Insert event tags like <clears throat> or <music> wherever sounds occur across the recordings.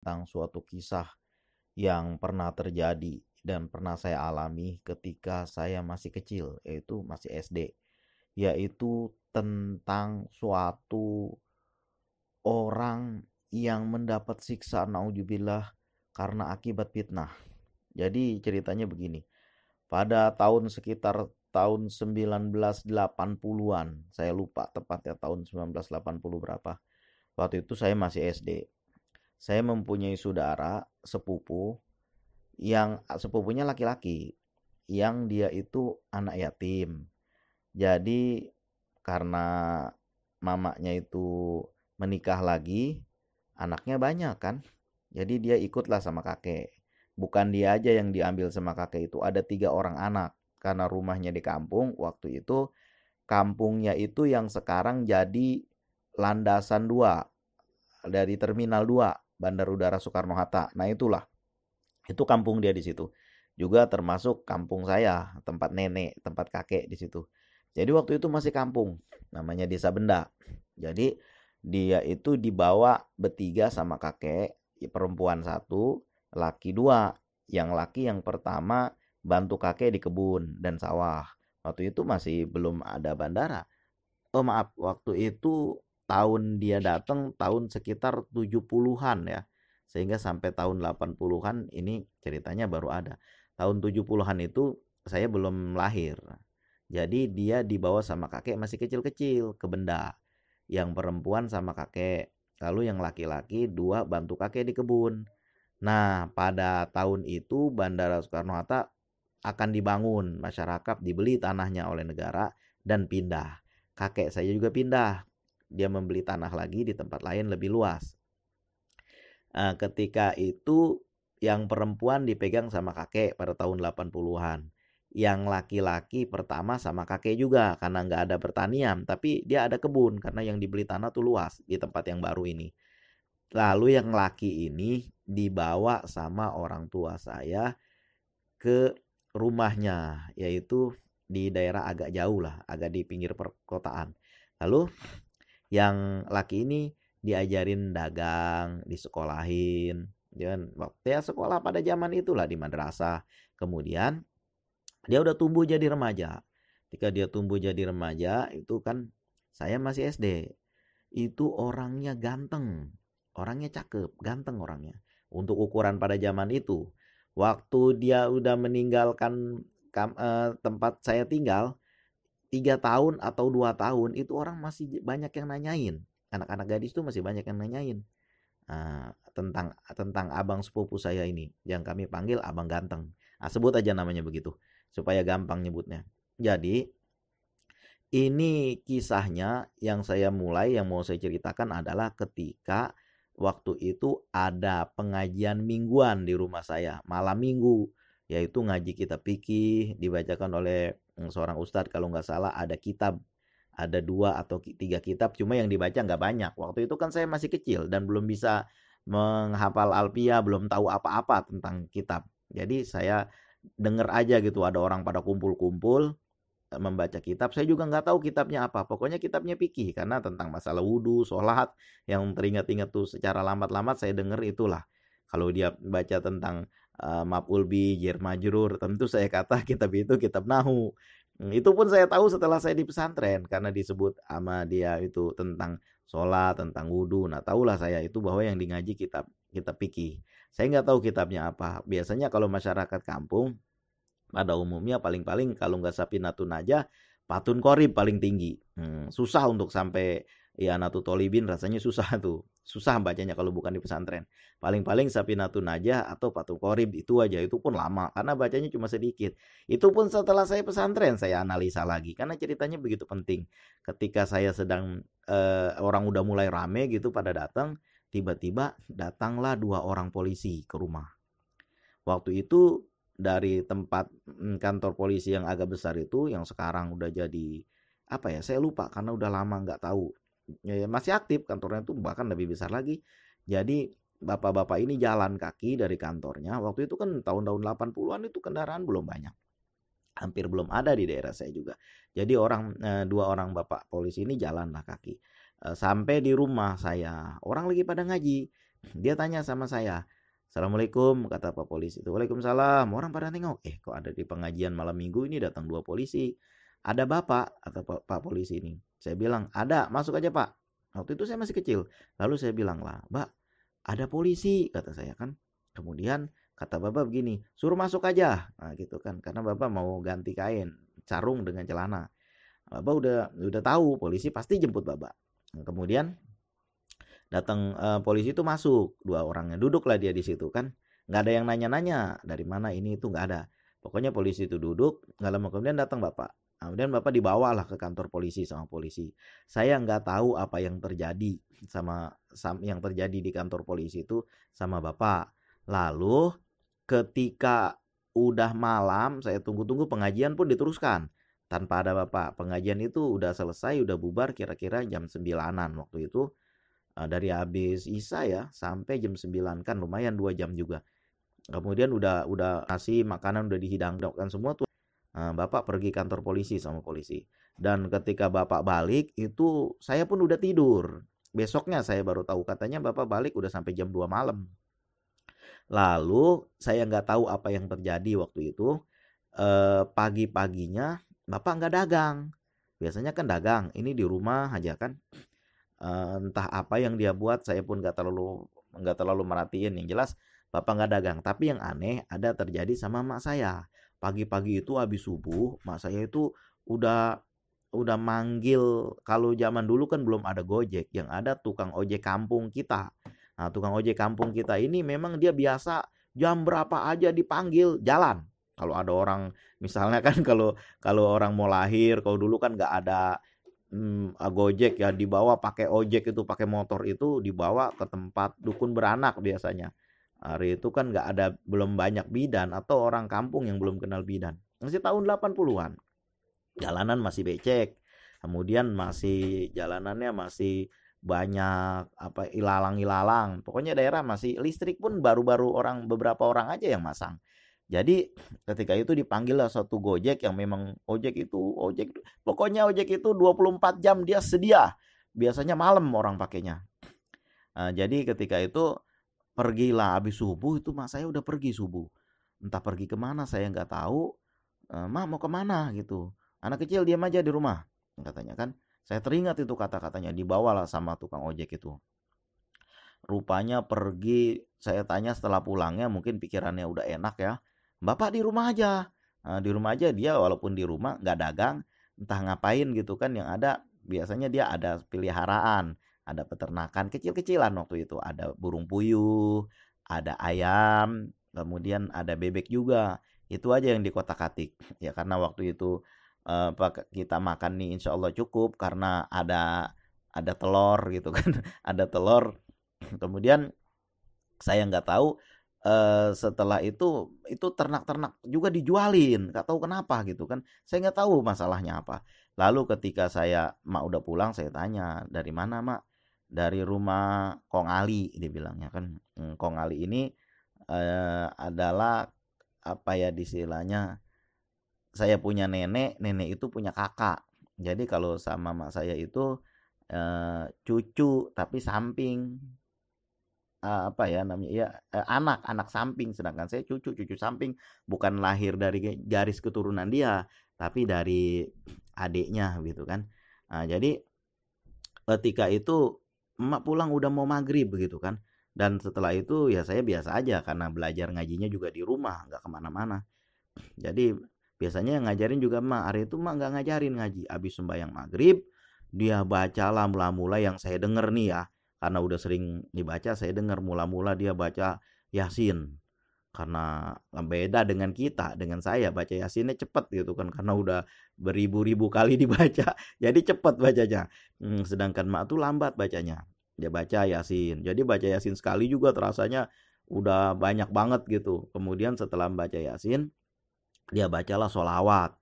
tentang suatu kisah yang pernah terjadi dan pernah saya alami ketika saya masih kecil, yaitu masih SD, yaitu tentang suatu orang yang mendapat siksa naujubillah karena akibat fitnah. Jadi ceritanya begini. Pada tahun sekitar tahun 1980-an, saya lupa tepatnya tahun 1980 berapa. Waktu itu saya masih SD saya mempunyai saudara sepupu yang sepupunya laki-laki yang dia itu anak yatim. Jadi karena mamanya itu menikah lagi, anaknya banyak kan. Jadi dia ikutlah sama kakek. Bukan dia aja yang diambil sama kakek itu, ada tiga orang anak. Karena rumahnya di kampung, waktu itu kampungnya itu yang sekarang jadi landasan dua dari terminal dua Bandar Udara Soekarno Hatta. Nah itulah, itu kampung dia di situ. Juga termasuk kampung saya, tempat nenek, tempat kakek di situ. Jadi waktu itu masih kampung, namanya Desa Benda. Jadi dia itu dibawa bertiga sama kakek, ya perempuan satu, laki dua. Yang laki yang pertama bantu kakek di kebun dan sawah. Waktu itu masih belum ada bandara. Oh maaf, waktu itu tahun dia datang tahun sekitar 70-an ya. Sehingga sampai tahun 80-an ini ceritanya baru ada. Tahun 70-an itu saya belum lahir. Jadi dia dibawa sama kakek masih kecil-kecil ke benda. Yang perempuan sama kakek, lalu yang laki-laki dua bantu kakek di kebun. Nah, pada tahun itu Bandara Soekarno-Hatta akan dibangun, masyarakat dibeli tanahnya oleh negara dan pindah. Kakek saya juga pindah dia membeli tanah lagi di tempat lain lebih luas. Nah, ketika itu yang perempuan dipegang sama kakek pada tahun 80-an. Yang laki-laki pertama sama kakek juga karena nggak ada pertanian, tapi dia ada kebun karena yang dibeli tanah tuh luas di tempat yang baru ini. Lalu yang laki ini dibawa sama orang tua saya ke rumahnya, yaitu di daerah agak jauh lah, agak di pinggir perkotaan. Lalu yang laki ini diajarin dagang, disekolahin, dan ya waktu ya sekolah pada zaman itulah di madrasah. Kemudian dia udah tumbuh jadi remaja. Ketika dia tumbuh jadi remaja itu kan saya masih SD. Itu orangnya ganteng, orangnya cakep, ganteng orangnya. Untuk ukuran pada zaman itu, waktu dia udah meninggalkan eh, tempat saya tinggal, tiga tahun atau dua tahun itu orang masih banyak yang nanyain anak-anak gadis itu masih banyak yang nanyain uh, tentang tentang abang sepupu saya ini yang kami panggil abang ganteng nah, sebut aja namanya begitu supaya gampang nyebutnya jadi ini kisahnya yang saya mulai yang mau saya ceritakan adalah ketika waktu itu ada pengajian mingguan di rumah saya malam minggu yaitu ngaji kitab fikih dibacakan oleh mm, seorang ustadz kalau nggak salah ada kitab ada dua atau tiga kitab cuma yang dibaca nggak banyak waktu itu kan saya masih kecil dan belum bisa menghafal alpia belum tahu apa-apa tentang kitab jadi saya dengar aja gitu ada orang pada kumpul-kumpul e, membaca kitab saya juga nggak tahu kitabnya apa pokoknya kitabnya pikih karena tentang masalah wudhu sholat yang teringat-ingat tuh secara lambat-lambat saya dengar itulah kalau dia baca tentang Eh, uh, Jermanjur, Tentu saya kata <laughs> kitab itu kitab nahu. Hmm, itu pun saya tahu setelah saya di pesantren karena disebut sama dia itu tentang sholat, tentang wudhu. Nah tahulah saya itu bahwa yang ngaji kitab kitab pikih. Saya nggak tahu kitabnya apa. Biasanya kalau masyarakat kampung pada umumnya paling-paling kalau nggak sapi natun aja patun korib paling tinggi. Hmm, susah untuk sampai Iya, natu Tolibin rasanya susah <laughs> tuh. Susah bacanya kalau bukan di pesantren. Paling-paling sapi natu Najah atau Patung Korib itu aja. Itu pun lama karena bacanya cuma sedikit. Itu pun setelah saya pesantren saya analisa lagi. Karena ceritanya begitu penting. Ketika saya sedang eh, orang udah mulai rame gitu pada datang. Tiba-tiba datanglah dua orang polisi ke rumah. Waktu itu dari tempat mm, kantor polisi yang agak besar itu yang sekarang udah jadi apa ya saya lupa karena udah lama nggak tahu Ya, ya, masih aktif kantornya tuh bahkan lebih besar lagi jadi bapak-bapak ini jalan kaki dari kantornya waktu itu kan tahun-tahun 80-an itu kendaraan belum banyak hampir belum ada di daerah saya juga jadi orang eh, dua orang bapak polisi ini jalanlah kaki eh, sampai di rumah saya orang lagi pada ngaji dia tanya sama saya Assalamualaikum kata Pak polisi itu Waalaikumsalam orang pada nengok eh kok ada di pengajian malam minggu ini datang dua polisi ada bapak atau pak, pak polisi ini saya bilang ada masuk aja pak waktu itu saya masih kecil lalu saya bilang lah mbak ada polisi kata saya kan kemudian kata bapak begini suruh masuk aja nah, gitu kan karena bapak mau ganti kain sarung dengan celana bapak udah udah tahu polisi pasti jemput bapak nah, kemudian datang uh, polisi itu masuk dua orangnya duduk lah dia di situ kan nggak ada yang nanya-nanya dari mana ini itu nggak ada pokoknya polisi itu duduk nggak lama kemudian datang bapak kemudian nah, bapak dibawa lah ke kantor polisi sama polisi saya nggak tahu apa yang terjadi sama, yang terjadi di kantor polisi itu sama bapak lalu ketika udah malam saya tunggu-tunggu pengajian pun diteruskan tanpa ada bapak pengajian itu udah selesai udah bubar kira-kira jam sembilanan waktu itu eh, dari habis Isa ya sampai jam sembilan kan lumayan dua jam juga kemudian udah udah nasi makanan udah dihidangkan semua tuh Eh, bapak pergi kantor polisi sama polisi. Dan ketika Bapak balik itu saya pun udah tidur. Besoknya saya baru tahu katanya Bapak balik udah sampai jam 2 malam. Lalu saya nggak tahu apa yang terjadi waktu itu. E, pagi-paginya Bapak nggak dagang. Biasanya kan dagang. Ini di rumah aja kan. E, entah apa yang dia buat saya pun nggak terlalu nggak terlalu merhatiin. Yang jelas Bapak nggak dagang. Tapi yang aneh ada terjadi sama mak saya pagi-pagi itu habis subuh mak saya itu udah udah manggil kalau zaman dulu kan belum ada Gojek yang ada tukang ojek kampung kita nah tukang ojek kampung kita ini memang dia biasa jam berapa aja dipanggil jalan kalau ada orang misalnya kan <laughs> kalau kalau orang mau lahir kalau dulu kan nggak ada hmm, Gojek ya dibawa pakai ojek itu pakai motor itu dibawa ke tempat dukun beranak biasanya Hari itu kan nggak ada belum banyak bidan atau orang kampung yang belum kenal bidan. Masih tahun 80-an. Jalanan masih becek. Kemudian masih jalanannya masih banyak apa ilalang-ilalang. Pokoknya daerah masih listrik pun baru-baru orang beberapa orang aja yang masang. Jadi ketika itu dipanggil lah satu Gojek yang memang ojek itu ojek pokoknya ojek itu 24 jam dia sedia. Biasanya malam orang pakainya. Nah, jadi ketika itu pergilah habis subuh itu mak saya udah pergi subuh entah pergi kemana saya nggak tahu e, mak mau kemana gitu anak kecil diam aja di rumah katanya kan saya teringat itu kata-katanya lah sama tukang ojek itu rupanya pergi saya tanya setelah pulangnya mungkin pikirannya udah enak ya bapak di rumah aja eh, di rumah aja dia walaupun di rumah nggak dagang entah ngapain gitu kan yang ada biasanya dia ada peliharaan ada peternakan kecil-kecilan waktu itu ada burung puyuh ada ayam kemudian ada bebek juga itu aja yang di kota katik <laughs> ya karena waktu itu eh, kita makan nih insya Allah cukup karena ada ada telur gitu <laughs> kan ada telur kemudian saya nggak tahu Uh, setelah itu itu ternak-ternak juga dijualin nggak tahu kenapa gitu kan saya nggak tahu masalahnya apa lalu ketika saya mak udah pulang saya tanya dari mana mak dari rumah Kong Ali dibilangnya kan mmm, Kong Ali ini eh, adalah apa ya disilanya saya punya nenek nenek itu punya kakak jadi kalau sama mak saya itu eh, cucu tapi samping eh, apa ya namanya ya eh, anak anak samping sedangkan saya cucu cucu samping bukan lahir dari garis keturunan dia tapi dari adiknya gitu kan nah, jadi ketika itu emak pulang udah mau maghrib begitu kan dan setelah itu ya saya biasa aja karena belajar ngajinya juga di rumah nggak kemana-mana jadi biasanya yang ngajarin juga emak hari itu emak nggak ngajarin ngaji abis sembahyang maghrib dia baca lah mula-mula yang saya denger nih ya karena udah sering dibaca saya dengar mula-mula dia baca yasin karena beda dengan kita dengan saya baca yasinnya cepat gitu kan karena hmm. udah beribu-ribu kali <laughs> dibaca jadi cepat bacanya hmm, sedangkan mak tuh lambat bacanya dia baca yasin jadi baca yasin sekali juga terasanya udah banyak banget gitu kemudian setelah baca yasin dia bacalah solawat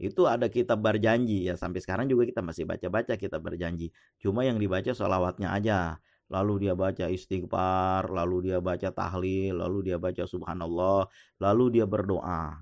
itu ada kitab berjanji ya sampai sekarang juga kita masih baca-baca kitab berjanji cuma yang dibaca solawatnya aja lalu dia baca istighfar, lalu dia baca tahlil, lalu dia baca subhanallah, lalu dia berdoa.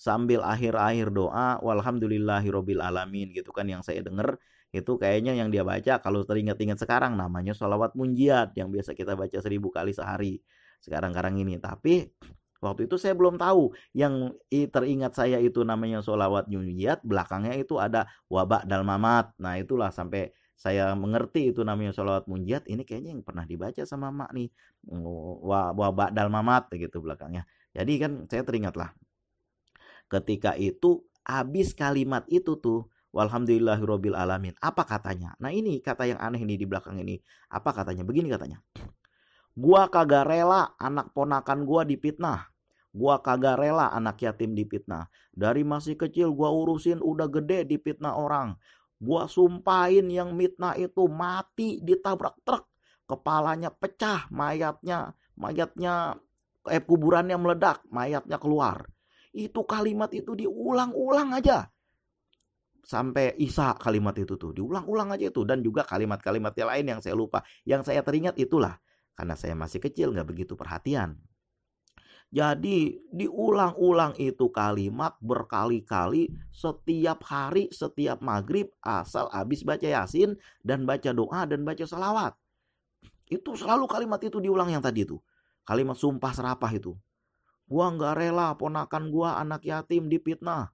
Sambil akhir-akhir doa, walhamdulillahirobbil alamin gitu kan yang saya dengar itu kayaknya yang dia baca kalau teringat-ingat sekarang namanya sholawat munjiat yang biasa kita baca seribu kali sehari sekarang-karang ini. Tapi waktu itu saya belum tahu yang teringat saya itu namanya sholawat munjiat belakangnya itu ada wabak dalmamat. Nah itulah sampai saya mengerti itu namanya sholawat munjiat ini kayaknya yang pernah dibaca sama mak nih wah wa ba'dal mamat gitu belakangnya jadi kan saya teringat lah ketika itu habis kalimat itu tuh walhamdulillahirabbil alamin apa katanya nah ini kata yang aneh ini di belakang ini apa katanya begini katanya gua kagak rela anak ponakan gua dipitnah Gua kagak rela anak yatim dipitnah. Dari masih kecil gua urusin udah gede dipitnah orang. Gua sumpahin yang Mitnah itu mati ditabrak truk, kepalanya pecah, mayatnya, mayatnya eh kuburannya meledak, mayatnya keluar. Itu kalimat itu diulang-ulang aja. Sampai Isa kalimat itu tuh diulang-ulang aja itu dan juga kalimat-kalimat lain yang saya lupa, yang saya teringat itulah karena saya masih kecil nggak begitu perhatian. Jadi diulang-ulang itu kalimat berkali-kali setiap hari, setiap maghrib asal habis baca yasin dan baca doa dan baca salawat. Itu selalu kalimat itu diulang yang tadi itu. Kalimat sumpah serapah itu. Gua nggak rela ponakan gua anak yatim dipitnah.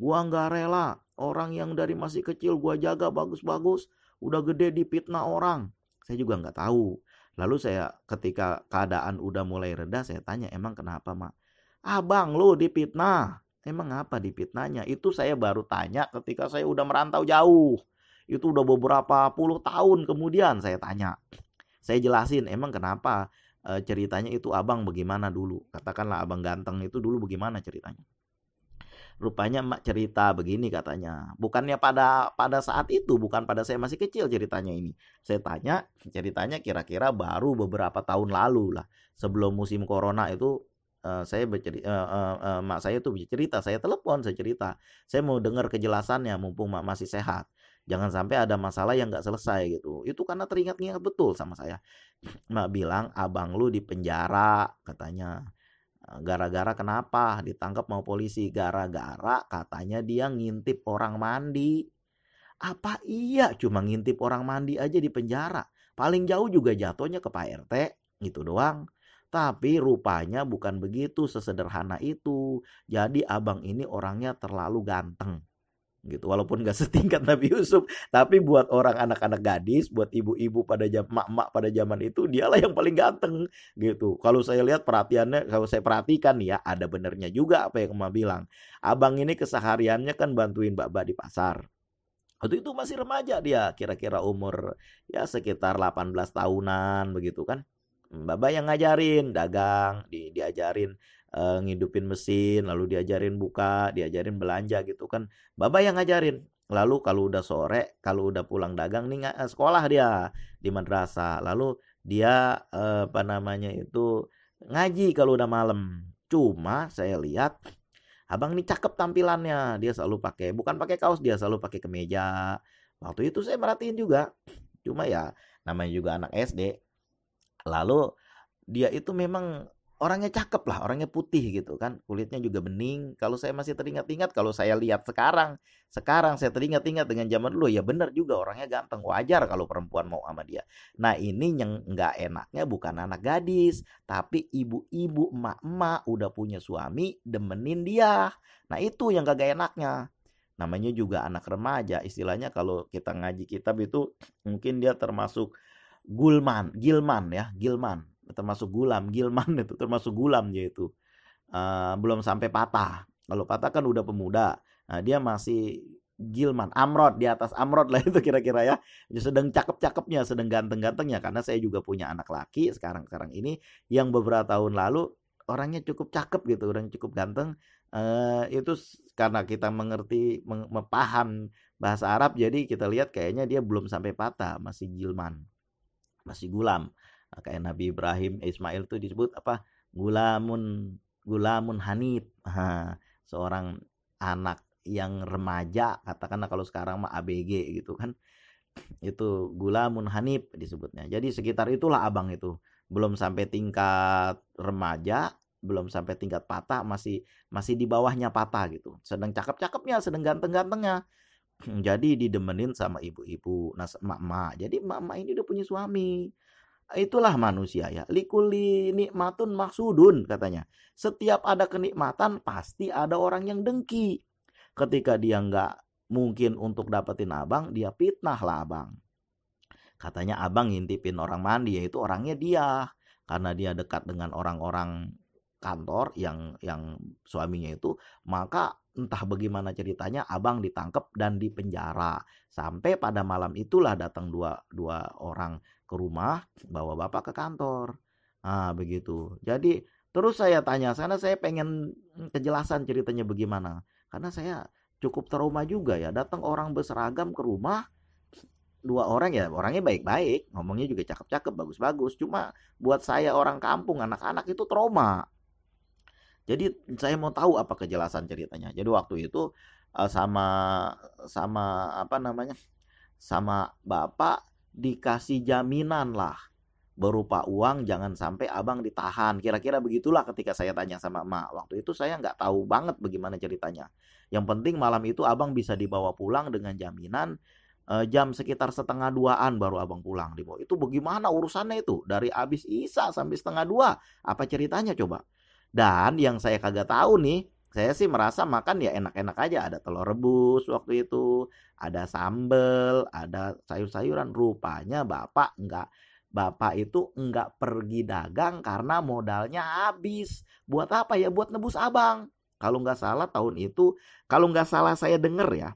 Gua nggak rela orang yang dari masih kecil gua jaga bagus-bagus udah gede dipitnah orang. Saya juga nggak tahu Lalu saya ketika keadaan udah mulai reda saya tanya emang kenapa mak? Abang lu dipitnah. Emang apa dipitnahnya? Itu saya baru tanya ketika saya udah merantau jauh. Itu udah beberapa puluh tahun kemudian saya tanya. Saya jelasin emang kenapa e, ceritanya itu abang bagaimana dulu. Katakanlah abang ganteng itu dulu bagaimana ceritanya rupanya emak cerita begini katanya bukannya pada pada saat itu bukan pada saya masih kecil ceritanya ini saya tanya ceritanya kira-kira baru beberapa tahun lalu lah sebelum musim corona itu uh, saya bercerita uh, eh, uh, eh, uh, mak saya tuh bercerita saya telepon saya cerita saya mau dengar kejelasannya mumpung mak masih sehat jangan sampai ada masalah yang nggak selesai gitu itu karena teringat-ingat betul sama saya mak bilang abang lu di penjara katanya gara-gara kenapa ditangkap mau polisi gara-gara katanya dia ngintip orang mandi apa iya cuma ngintip orang mandi aja di penjara paling jauh juga jatuhnya ke Pak RT gitu doang tapi rupanya bukan begitu sesederhana itu. Jadi abang ini orangnya terlalu ganteng gitu walaupun gak <laughs> setingkat Nabi Yusuf tapi buat orang anak-anak gadis buat ibu-ibu pada jam mak-mak pada zaman itu dialah yang paling ganteng gitu kalau saya lihat perhatiannya kalau saya perhatikan ya ada benernya juga apa yang emak bilang abang ini kesehariannya kan bantuin bapak di pasar waktu itu masih remaja dia kira-kira umur ya sekitar 18 tahunan begitu kan bapak yang ngajarin dagang di, diajarin uh, ngidupin mesin, lalu diajarin buka, diajarin belanja gitu kan. Baba yang ngajarin. Lalu kalau udah sore, kalau udah pulang dagang nih gak, eh, sekolah dia di madrasah. Lalu dia uh, apa namanya itu ngaji kalau udah malam. Cuma saya lihat Abang ini cakep tampilannya. Dia selalu pakai bukan pakai kaos, dia selalu pakai kemeja. Waktu itu saya merhatiin juga. Cuma ya namanya juga anak SD. Lalu dia itu memang orangnya cakep lah, orangnya putih gitu kan, kulitnya juga bening. Kalau saya masih teringat-ingat, kalau saya lihat sekarang, sekarang saya teringat-ingat dengan zaman dulu, ya benar juga orangnya ganteng, wajar kalau perempuan mau sama dia. Nah ini yang nggak enaknya bukan anak gadis, tapi ibu-ibu, emak-emak udah punya suami, demenin dia. Nah itu yang gak enaknya. Namanya juga anak remaja, istilahnya kalau kita ngaji kitab itu mungkin dia termasuk Gulman, Gilman ya, Gilman termasuk gulam Gilman itu termasuk gulam yaitu uh, belum sampai patah kalau patah kan udah pemuda nah, dia masih Gilman, Amrod di atas Amrod lah <laughs> itu kira-kira ya. Sedang cakep-cakepnya, sedang ganteng-gantengnya karena saya juga punya anak laki sekarang-sekarang ini yang beberapa tahun lalu orangnya cukup cakep gitu, orang cukup ganteng. Uh, itu karena kita mengerti memaham bahasa Arab jadi kita lihat kayaknya dia belum sampai patah, masih Gilman. Masih gulam kayak Nabi Ibrahim Ismail tuh disebut apa gulamun gulamun hanif ha, seorang anak yang remaja katakanlah kalau sekarang mah ABG gitu kan itu gulamun hanif disebutnya jadi sekitar itulah abang itu belum sampai tingkat remaja belum sampai tingkat patah masih masih di bawahnya patah gitu sedang cakep-cakepnya sedang ganteng-gantengnya <clears throat> jadi didemenin sama ibu-ibu nah emak-emak jadi emak-emak ini udah punya suami itulah manusia ya. Likuli nikmatun maksudun katanya. Setiap ada kenikmatan pasti ada orang yang dengki. Ketika dia nggak mungkin untuk dapetin abang, dia fitnah lah abang. Katanya abang ngintipin orang mandi yaitu orangnya dia. Karena dia dekat dengan orang-orang kantor yang yang suaminya itu maka entah bagaimana ceritanya abang ditangkap dan dipenjara sampai pada malam itulah datang dua dua orang ke rumah, bawa bapak ke kantor. ah begitu. Jadi terus saya tanya, karena saya pengen mmm, kejelasan ceritanya bagaimana. Karena saya cukup trauma juga ya, datang orang berseragam ke rumah, dua orang ya orangnya baik-baik, ngomongnya juga cakep-cakep, bagus-bagus. Cuma buat saya orang kampung, anak-anak itu trauma. Jadi saya mau tahu apa kejelasan ceritanya. Jadi waktu itu eh, sama sama apa namanya sama bapak dikasih jaminan lah berupa uang jangan sampai abang ditahan kira-kira begitulah ketika saya tanya sama emak waktu itu saya nggak tahu banget bagaimana ceritanya yang penting malam itu abang bisa dibawa pulang dengan jaminan eh, jam sekitar setengah duaan baru abang pulang dibawa itu bagaimana urusannya itu dari abis isa sampai setengah dua apa ceritanya coba dan yang saya kagak tahu nih saya sih merasa makan ya enak-enak aja ada telur rebus waktu itu ada sambel ada sayur-sayuran rupanya bapak enggak bapak itu enggak pergi dagang karena modalnya habis buat apa ya buat nebus abang kalau nggak salah tahun itu kalau nggak salah saya dengar ya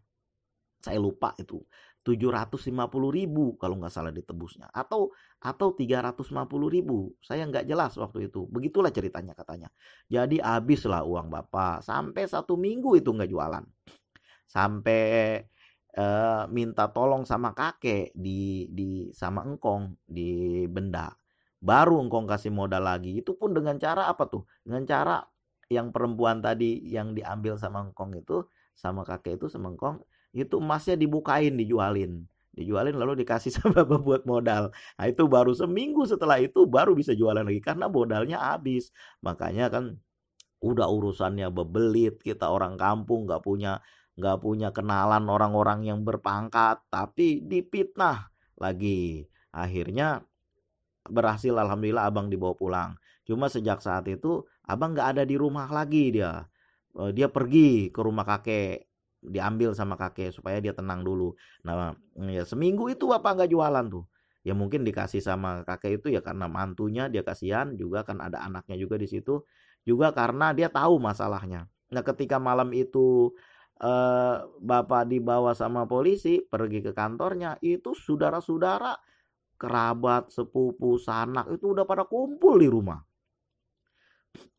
saya lupa itu 750 ribu kalau nggak salah ditebusnya atau atau 350 ribu saya nggak jelas waktu itu begitulah ceritanya katanya jadi habislah uang bapak sampai satu minggu itu nggak jualan sampai eh, minta tolong sama kakek di di sama engkong di benda baru engkong kasih modal lagi itu pun dengan cara apa tuh dengan cara yang perempuan tadi yang diambil sama engkong itu sama kakek itu sama engkong itu emasnya dibukain dijualin dijualin lalu dikasih <laughs> sama buat modal. Nah itu baru seminggu setelah itu baru bisa jualan lagi karena modalnya habis. Makanya kan udah urusannya bebelit kita orang kampung nggak punya nggak punya kenalan orang-orang yang berpangkat tapi dipitnah lagi. Akhirnya berhasil alhamdulillah abang dibawa pulang. Cuma sejak saat itu abang nggak ada di rumah lagi dia. Eh, dia pergi ke rumah kakek diambil sama kakek supaya dia tenang dulu. Nah, mm, ya seminggu itu bapak nggak jualan tuh. Ya mungkin dikasih sama kakek itu ya karena mantunya dia kasihan juga kan ada anaknya juga di situ juga karena dia tahu masalahnya. Nah, ketika malam itu eh, bapak dibawa sama polisi pergi ke kantornya itu saudara-saudara kerabat sepupu sanak itu udah pada kumpul di rumah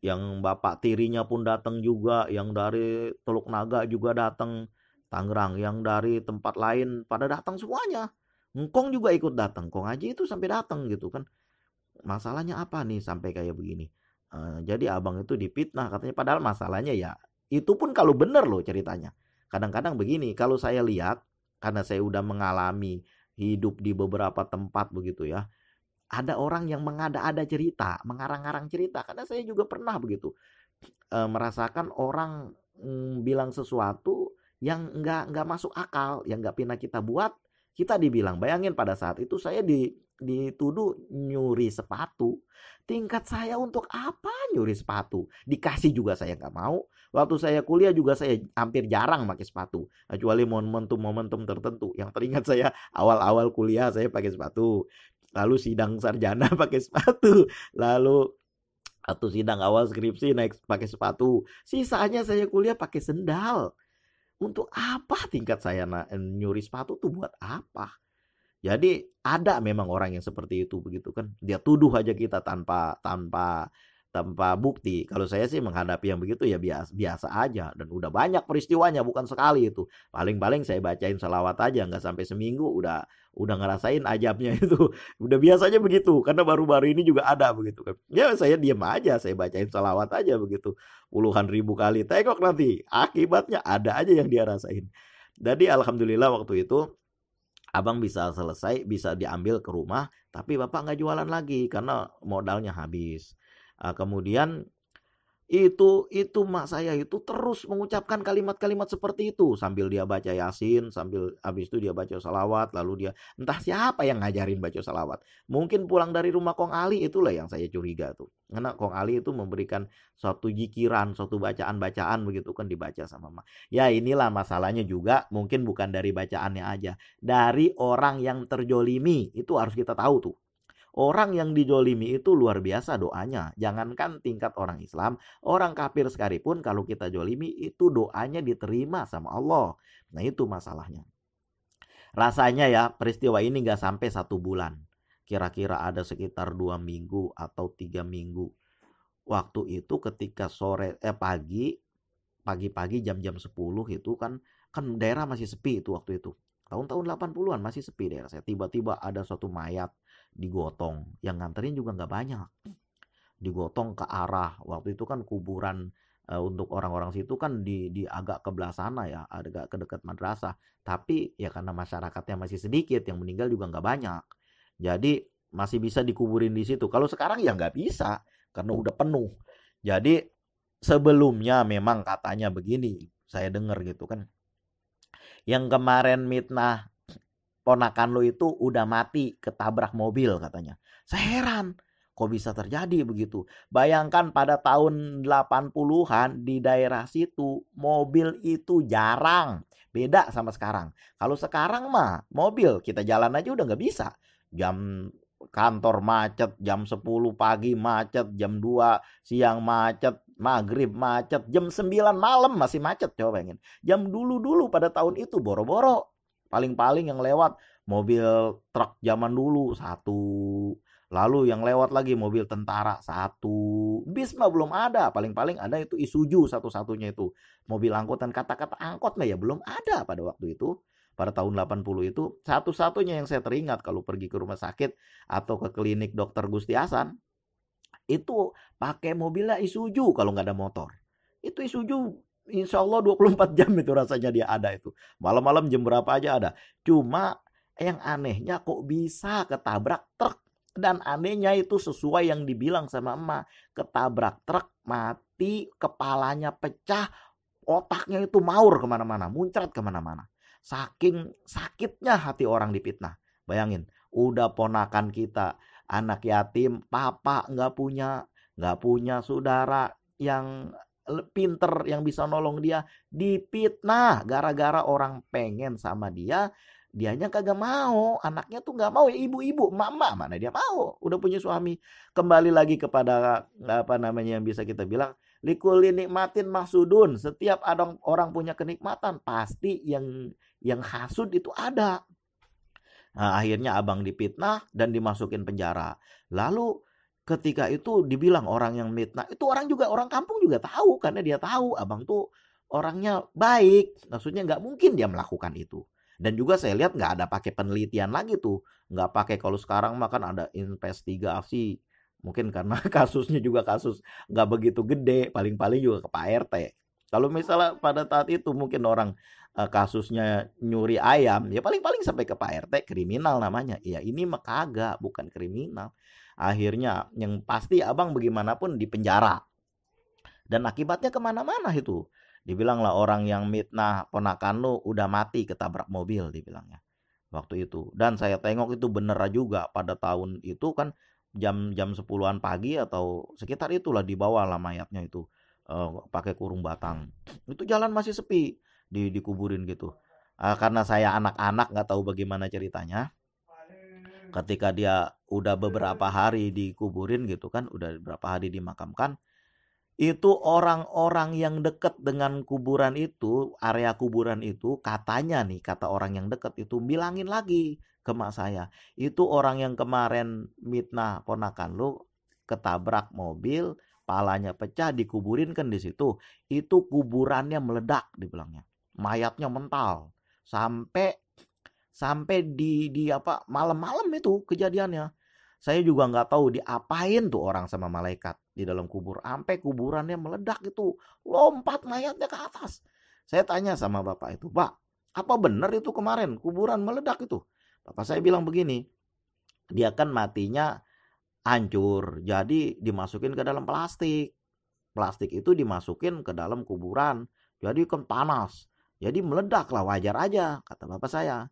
yang bapak tirinya pun datang juga, yang dari Teluk Naga juga datang, Tangerang, yang dari tempat lain pada datang semuanya. Ngkong juga ikut datang, Kong Haji itu sampai datang gitu kan. Masalahnya apa nih sampai kayak begini? Eh, jadi abang itu dipitnah katanya padahal masalahnya ya itu pun kalau bener loh ceritanya. Kadang-kadang begini, kalau saya lihat karena saya udah mengalami hidup di beberapa tempat begitu ya ada orang yang mengada-ada cerita, mengarang-arang cerita. Karena saya juga pernah begitu e, merasakan orang mm, bilang sesuatu yang nggak nggak masuk akal, yang nggak pernah kita buat, kita dibilang. Bayangin pada saat itu saya di dituduh nyuri sepatu. Tingkat saya untuk apa nyuri sepatu? Dikasih juga saya nggak mau. Waktu saya kuliah juga saya hampir jarang pakai sepatu. Kecuali momentum-momentum tertentu. Yang teringat saya awal-awal kuliah saya pakai sepatu lalu sidang sarjana <laughs> pakai sepatu, lalu atau sidang awal skripsi naik pakai sepatu. Sisanya saya kuliah pakai sendal. Untuk apa tingkat saya eh, nyuri sepatu tuh buat apa? Jadi ada memang orang yang seperti itu begitu kan. Dia tuduh aja kita tanpa tanpa tanpa bukti. Kalau saya sih menghadapi yang begitu ya biasa biasa aja dan udah banyak peristiwanya bukan sekali itu. Paling-paling saya bacain selawat aja nggak sampai seminggu udah udah ngerasain ajabnya <laughs> itu. Udah biasanya begitu karena baru-baru ini juga ada begitu kan. Ya saya diam aja, saya bacain selawat aja begitu. Puluhan ribu kali. Tengok nanti akibatnya ada aja yang dia rasain. Jadi alhamdulillah waktu itu abang bisa selesai, bisa diambil ke rumah, tapi bapak nggak jualan lagi karena modalnya habis Nah, kemudian itu itu mak saya itu terus mengucapkan kalimat-kalimat seperti itu sambil dia baca yasin sambil habis itu dia baca salawat lalu dia entah siapa yang ngajarin baca salawat mungkin pulang dari rumah Kong Ali itulah yang saya curiga tuh karena Kong Ali itu memberikan suatu jikiran suatu bacaan-bacaan begitu kan dibaca sama mak ya inilah masalahnya juga mungkin bukan dari bacaannya aja dari orang yang terjolimi itu harus kita tahu tuh Orang yang dijolimi itu luar biasa doanya. Jangankan tingkat orang Islam, orang kafir sekalipun kalau kita jolimi itu doanya diterima sama Allah. Nah itu masalahnya. Rasanya ya peristiwa ini nggak sampai satu bulan. Kira-kira ada sekitar dua minggu atau tiga minggu. Waktu itu ketika sore eh pagi pagi-pagi jam-jam 10 itu kan kan daerah masih sepi itu waktu itu. Tahun-tahun 80-an masih sepi daerah saya. Tiba-tiba ada suatu mayat digotong yang nganterin juga nggak banyak digotong ke arah waktu itu kan kuburan e, untuk orang-orang situ kan di di agak ke belah sana ya agak ke dekat madrasah tapi ya karena masyarakatnya masih sedikit yang meninggal juga nggak banyak jadi masih bisa dikuburin di situ kalau sekarang ya nggak bisa karena udah penuh jadi sebelumnya memang katanya begini saya dengar gitu kan yang kemarin Mitnah ponakan lu itu udah mati ketabrak mobil katanya. Saya heran kok bisa terjadi begitu. Bayangkan pada tahun 80-an di daerah situ mobil itu jarang. Beda sama sekarang. Kalau sekarang mah mobil kita jalan aja udah nggak bisa. Jam kantor macet, jam 10 pagi macet, jam 2 siang macet, maghrib macet, jam 9 malam masih macet coba pengen. Jam dulu-dulu pada tahun itu boro-boro paling-paling yang lewat mobil truk zaman dulu satu lalu yang lewat lagi mobil tentara satu bis mah belum ada paling-paling ada itu isuju satu-satunya itu mobil angkutan kata-kata angkot mah ya belum ada pada waktu itu pada tahun 80 itu satu-satunya yang saya teringat kalau pergi ke rumah sakit atau ke klinik dokter Gusti Hasan itu pakai mobilnya Isuzu kalau nggak ada motor itu Isuzu insya Allah 24 jam itu rasanya dia ada itu. Malam-malam jam berapa aja ada. Cuma yang anehnya kok bisa ketabrak truk. Dan anehnya itu sesuai yang dibilang sama emak. Ketabrak truk mati, kepalanya pecah, otaknya itu maur kemana-mana, muncrat kemana-mana. Saking sakitnya hati orang dipitnah. Bayangin, udah ponakan kita, anak yatim, papa nggak punya, nggak punya saudara yang pinter yang bisa nolong dia dipitnah gara-gara orang pengen sama dia dianya kagak mau anaknya tuh nggak mau ya ibu-ibu mama mana dia mau udah punya suami kembali lagi kepada apa namanya yang bisa kita bilang likulin nikmatin maksudun setiap ada orang punya kenikmatan pasti yang yang hasud itu ada nah, akhirnya abang dipitnah dan dimasukin penjara lalu ketika itu dibilang orang yang mitnah itu orang juga orang kampung juga tahu karena dia tahu abang tuh orangnya baik maksudnya nggak mungkin dia melakukan itu dan juga saya lihat nggak ada pakai penelitian lagi tuh nggak pakai kalau sekarang makan kan ada investigasi mungkin karena <laughs> kasusnya juga kasus nggak begitu gede paling-paling juga ke Pak RT kalau misalnya pada saat itu mungkin orang eh, kasusnya nyuri ayam ya paling-paling sampai ke Pak RT kriminal namanya ya ini mah kagak bukan kriminal Akhirnya yang pasti abang bagaimanapun di penjara. Dan akibatnya kemana-mana itu. Dibilanglah orang yang mitnah ponakan lu udah mati ketabrak mobil dibilangnya. Waktu itu. Dan saya tengok itu bener juga pada tahun itu kan jam jam sepuluhan pagi atau sekitar itulah di bawah lah mayatnya itu uh, pakai kurung batang. Itu jalan masih sepi di dikuburin gitu. Uh, karena saya anak-anak nggak tahu bagaimana ceritanya ketika dia udah beberapa hari dikuburin gitu kan udah beberapa hari dimakamkan itu orang-orang yang deket dengan kuburan itu area kuburan itu katanya nih kata orang yang deket itu bilangin lagi ke mak saya itu orang yang kemarin mitnah ponakan lu ketabrak mobil palanya pecah dikuburin kan di situ itu kuburannya meledak dibilangnya mayatnya mental sampai sampai di di apa malam-malam itu kejadiannya saya juga nggak tahu diapain tuh orang sama malaikat di dalam kubur sampai kuburannya meledak itu lompat mayatnya ke atas saya tanya sama bapak itu pak apa benar itu kemarin kuburan meledak itu bapak saya bilang begini dia kan matinya hancur jadi dimasukin ke dalam plastik plastik itu dimasukin ke dalam kuburan jadi kan panas jadi meledak lah wajar aja kata bapak saya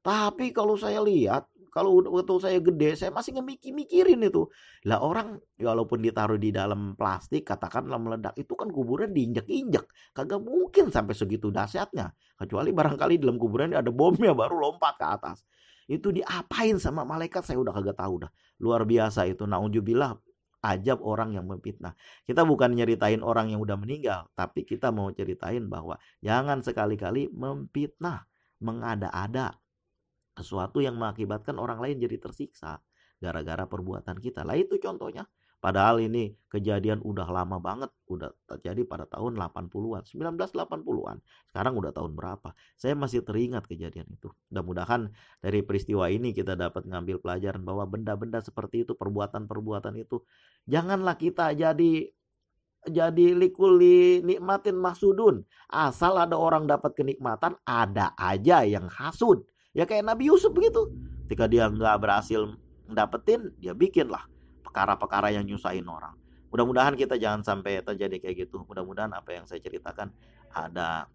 tapi kalau saya lihat, kalau waktu saya gede, saya masih ngemikir-mikirin itu. Lah orang walaupun ditaruh di dalam plastik, katakanlah meledak, itu kan kuburan diinjak-injak. Kagak mungkin sampai segitu dahsyatnya. Kecuali barangkali dalam kuburan ada bomnya baru lompat ke atas. Itu diapain sama malaikat saya udah kagak tahu dah. Luar biasa itu. bilah ajab orang yang memfitnah. Kita bukan nyeritain orang yang udah meninggal, tapi kita mau ceritain bahwa jangan sekali-kali memfitnah, mengada-ada, sesuatu yang mengakibatkan orang lain jadi tersiksa gara-gara perbuatan kita. Lah itu contohnya. Padahal ini kejadian udah lama banget, udah terjadi pada tahun 80-an, 1980-an. Sekarang udah tahun berapa? Saya masih teringat kejadian itu. Mudah-mudahan dari peristiwa ini kita dapat ngambil pelajaran bahwa benda-benda seperti itu, perbuatan-perbuatan itu janganlah kita jadi jadi likuli nikmatin maksudun. Asal ada orang dapat kenikmatan, ada aja yang hasud. Ya kayak Nabi Yusuf begitu. Ketika dia nggak berhasil dapetin, dia bikinlah perkara-perkara yang nyusahin orang. Mudah-mudahan kita jangan sampai terjadi kayak gitu. Mudah-mudahan apa yang saya ceritakan ada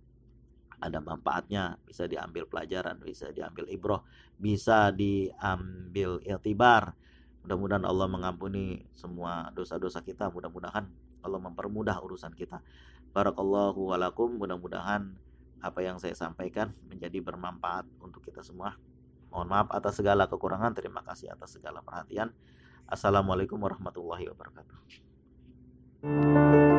ada manfaatnya, bisa diambil pelajaran, bisa diambil ibroh, bisa diambil iltibar. Mudah-mudahan Allah mengampuni semua dosa-dosa kita. Mudah-mudahan Allah mempermudah urusan kita. Barakallahu walakum. Mudah-mudahan apa yang saya sampaikan menjadi bermanfaat untuk kita semua. Mohon maaf atas segala kekurangan. Terima kasih atas segala perhatian. Assalamualaikum warahmatullahi wabarakatuh.